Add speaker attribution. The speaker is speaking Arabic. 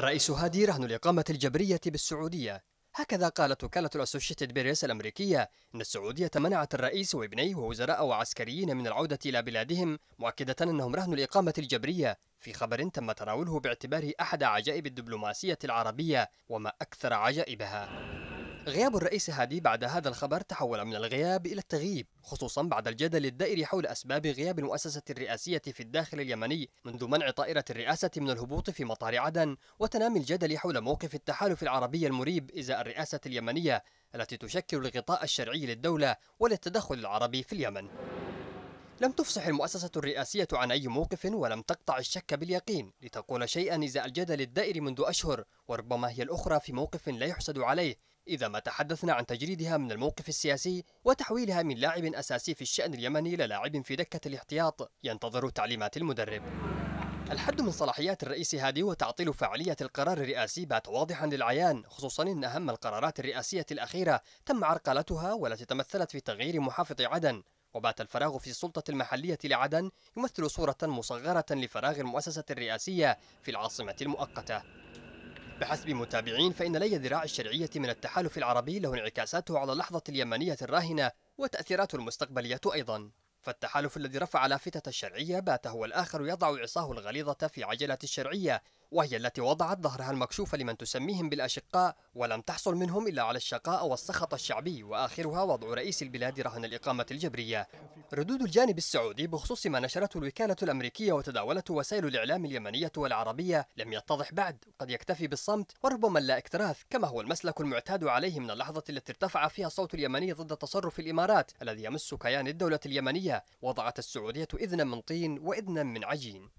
Speaker 1: رئيس هادي رهن الإقامة الجبرية بالسعودية هكذا قالت وكالة الأسوشيتد بريس الأمريكية أن السعودية منعت الرئيس وابنيه ووزراء وعسكريين من العودة إلى بلادهم مؤكدة أنهم رهن الإقامة الجبرية في خبر تم تناوله باعتباره أحد عجائب الدبلوماسية العربية وما أكثر عجائبها غياب الرئيس هادي بعد هذا الخبر تحول من الغياب إلى التغييب خصوصا بعد الجدل الدائري حول أسباب غياب المؤسسة الرئاسية في الداخل اليمني منذ منع طائرة الرئاسة من الهبوط في مطار عدن وتنامي الجدل حول موقف التحالف العربي المريب إزاء الرئاسة اليمنية التي تشكل الغطاء الشرعي للدولة وللتدخل العربي في اليمن لم تفصح المؤسسة الرئاسية عن أي موقف ولم تقطع الشك باليقين لتقول شيئا إزاء الجدل الدائر منذ أشهر وربما هي الأخرى في موقف لا يحسد عليه إذا ما تحدثنا عن تجريدها من الموقف السياسي وتحويلها من لاعب أساسي في الشأن اليمني إلى لاعب في دكة الاحتياط ينتظر تعليمات المدرب الحد من صلاحيات الرئيس هادي وتعطيل فعالية القرار الرئاسي بات واضحا للعيان خصوصا أن أهم القرارات الرئاسية الأخيرة تم عرقلتها والتي تمثلت في تغيير محافظ عدن وبات الفراغ في السلطة المحلية لعدن يمثل صورة مصغرة لفراغ المؤسسة الرئاسية في العاصمة المؤقتة بحسب متابعين فإن لي ذراع الشرعية من التحالف العربي له انعكاساته على اللحظة اليمنية الراهنة وتأثيراته المستقبلية أيضا فالتحالف الذي رفع لافتة الشرعية بات هو الآخر يضع عصاه الغليظة في عجلة الشرعية وهي التي وضعت ظهرها المكشوف لمن تسميهم بالأشقاء ولم تحصل منهم إلا على الشقاء والسخط الشعبي وآخرها وضع رئيس البلاد رهن الإقامة الجبرية ردود الجانب السعودي بخصوص ما نشرته الوكالة الأمريكية وتداولته وسائل الإعلام اليمنية والعربية لم يتضح بعد قد يكتفي بالصمت وربما لا اكتراث كما هو المسلك المعتاد عليه من اللحظة التي ارتفع فيها الصوت اليمني ضد تصرف الإمارات الذي يمس كيان الدولة اليمنية وضعت السعودية إذنا من طين وإذنا من عجين